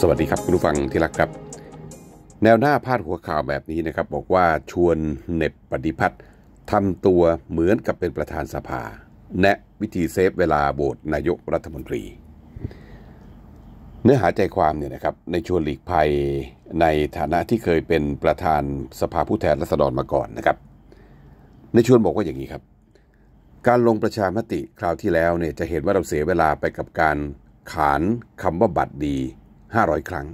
สวัสดีครับคุณผู้ฟังที่รักครับ แนวหน้าพาดหัวข่าวแบบนี้นะครับ บอกว่าชวนเน็บปฏิพัฒน์ทำตัวเหมือนกับเป็นประธานสภา แนะวิธีเซฟเวลาโบสนายกรัฐมนตรี เนื้อหาใจความเนี่ยนะครับในชวนหลีกภัยในฐานะที่เคยเป็นประธานสภาผู้แทนราษฎรมาก่อนนะครับ ในชวนบอกว่าอย่างนี้ครับ การลงประชามติคราวที่แล้วเนี่ยจะเห็นว่าเราเสียเวลาไปกับการขานคำว่าบัตรดี500ครั้ง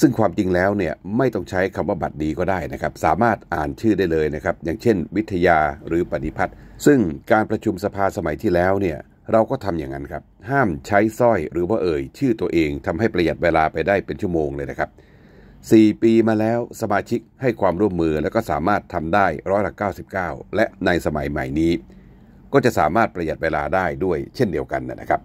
ซึ่งความจริงแล้วเนี่ยไม่ต้องใช้คำว่าบัตรดีก็ได้นะครับ สามารถอ่านชื่อได้เลยนะครับ อย่างเช่น วิทยาหรือปฏิพัฒน์ซึ่งการประชุมสภาสมัยที่แล้วเนี่ยเราก็ทำอย่างนั้นครับ ห้ามใช้สร้อยหรือว่าเอ่ยชื่อตัวเองทำให้ประหยัดเวลาไปได้เป็นชั่วโมงเลยนะครับ 4 ปี มาแล้วสมาชิกให้ความร่วมมือและก็สามารถทำได้ร้อยละ99 และในสมัยใหม่นี้ ก็จะสามารถประหยัดเวลาได้ด้วย เช่นเดียวกันนะครับ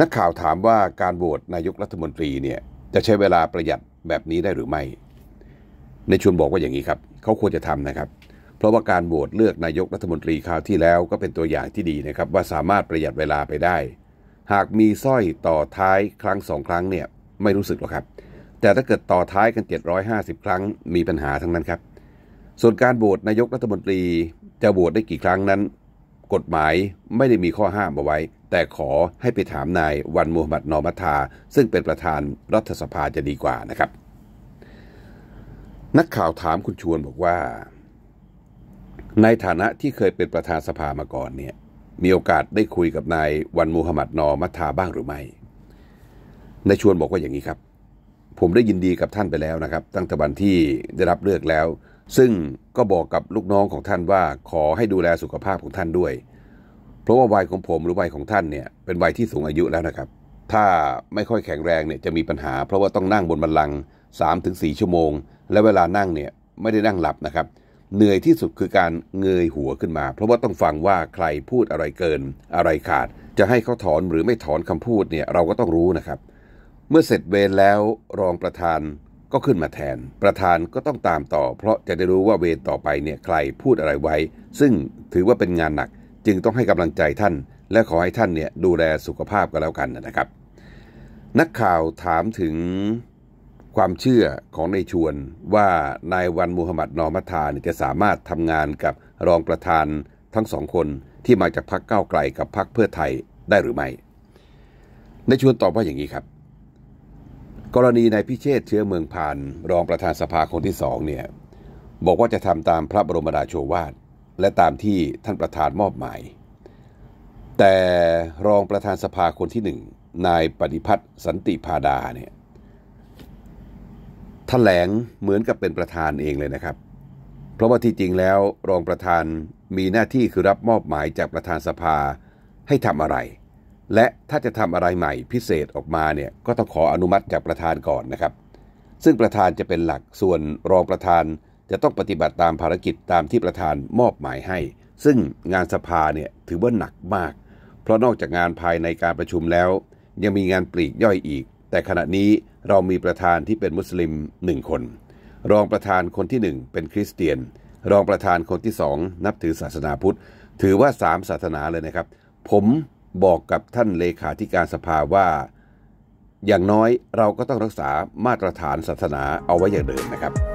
นักข่าวถามว่าการโหวตนายกรัฐมนตรีเนี่ยจะใช้เวลาประหยัดแบบนี้ได้หรือไม่ในชวนบอกว่าอย่างนี้ครับเขาควรจะทำนะครับ เพราะว่าการโหวตเลือกนายกรัฐมนตรีคราวที่แล้วก็เป็นตัวอย่างที่ดีนะครับว่าสามารถประหยัดเวลาไปได้ หากมีสร้อยต่อท้ายครั้งสองครั้งเนี่ยไม่รู้สึกหรอกครับ แต่ถ้าเกิดต่อท้ายกัน 750 ครั้งมีปัญหาทั้งนั้นครับส่วนการโหวตนายกรัฐมนตรี จะโหวตได้กี่ครั้งนั้นกฎหมายไม่ได้มีข้อห้ามเอาไว้ แต่ขอให้ไปถามนายวันมูฮัมหมัดนอมัทาซึ่งเป็นประธานรัฐสภาจะดีกว่านะครับ นักข่าวถามคุณชวนบอกว่า ในฐานะที่เคยเป็นประธานสภามาก่อนเนี่ย มีโอกาสได้คุยกับนายวันมูฮัมหมัดนอมัทาบ้างหรือไม่นายชวนบอกว่าอย่างนี้ครับ ผมได้ยินดีกับท่านไปแล้วนะครับ ตั้งแต่วันที่ได้รับเลือกแล้วซึ่งก็บอกกับลูกน้องของท่านว่าขอให้ดูแลสุขภาพของท่านด้วย เพราะว่าวัยของผมหรือวัยของท่านเนี่ยเป็นวัยที่สูงอายุแล้วนะครับ ถ้าไม่ค่อยแข็งแรงเนี่ยจะมีปัญหา เพราะว่าต้องนั่งบนบันลัง3-4ถึงชั่วโมงและเวลานั่งเนี่ยไม่ได้นั่งหลับนะครับ เหนื่อยที่สุดคือการเงยหัวขึ้นมา เพราะว่าต้องฟังว่าใครพูดอะไรเกิน อะไรขาดจะให้เขาถอนหรือไม่ถอนคำพูดเนี่ยเราก็ต้องรู้นะครับ เมื่อเสร็จเวรแล้วรองประธานก็ขึ้นมาแทน ประธานก็ต้องตามต่อ เพราะจะได้รู้ว่าเวรต่อไปเนี่ยใครพูดอะไรไว้ ซึ่งถือว่าเป็นงานหนัก จึงต้องให้กำลังใจท่าน และขอให้ท่านเนี่ยดูแลสุขภาพก็แล้วกันนะครับ นักข่าวถามถึงความเชื่อของนายชวนว่า นายวันมูฮัมหมัดนอมัทานจะสามารถทำงานกับรองประธานทั้งสองคนที่มาจากพรรคก้าวไกลกับพรรคเพื่อไทยได้หรือไม่ นายชวนตอบว่าอย่างนี้ครับกรณีนายพิเชษเชื้อเมืองพานรองประธานสภาคนที่สองเนี่ยบอกว่าจะทำตามพระบรมราโชวาท และตามที่ท่านประธานมอบหมาย แต่รองประธานสภาคนที่หนึ่งนายปฏิพัฒน์สันติพาดาเนี่ยแถลงเหมือนกับเป็นประธานเองเลยนะครับ เพราะว่าที่จริงแล้วรองประธานมีหน้าที่คือรับมอบหมายจากประธานสภาให้ทำอะไรและถ้าจะทำอะไรใหม่พิเศษออกมาเนี่ยก็ต้องขออนุมัติจากประธานก่อนนะครับ ซึ่งประธานจะเป็นหลักส่วนรองประธานจะต้องปฏิบัติตามภารกิจตามที่ประธานมอบหมายให้ ซึ่งงานสภาเนี่ยถือว่าหนักมาก เพราะนอกจากงานภายในการประชุมแล้ว ยังมีงานปลีกย่อยอีก แต่ขณะนี้เรามีประธานที่เป็นมุสลิมหนึ่งคน รองประธานคนที่หนึ่งเป็นคริสเตียน รองประธานคนที่สองนับถือศาสนาพุทธถือว่าสามศาสนาเลยนะครับ ผมบอกกับท่านเลขาธิการสภาว่า อย่างน้อยเราก็ต้องรักษามาตรฐานศาสนาเอาไว้อย่างเดิมนะครับ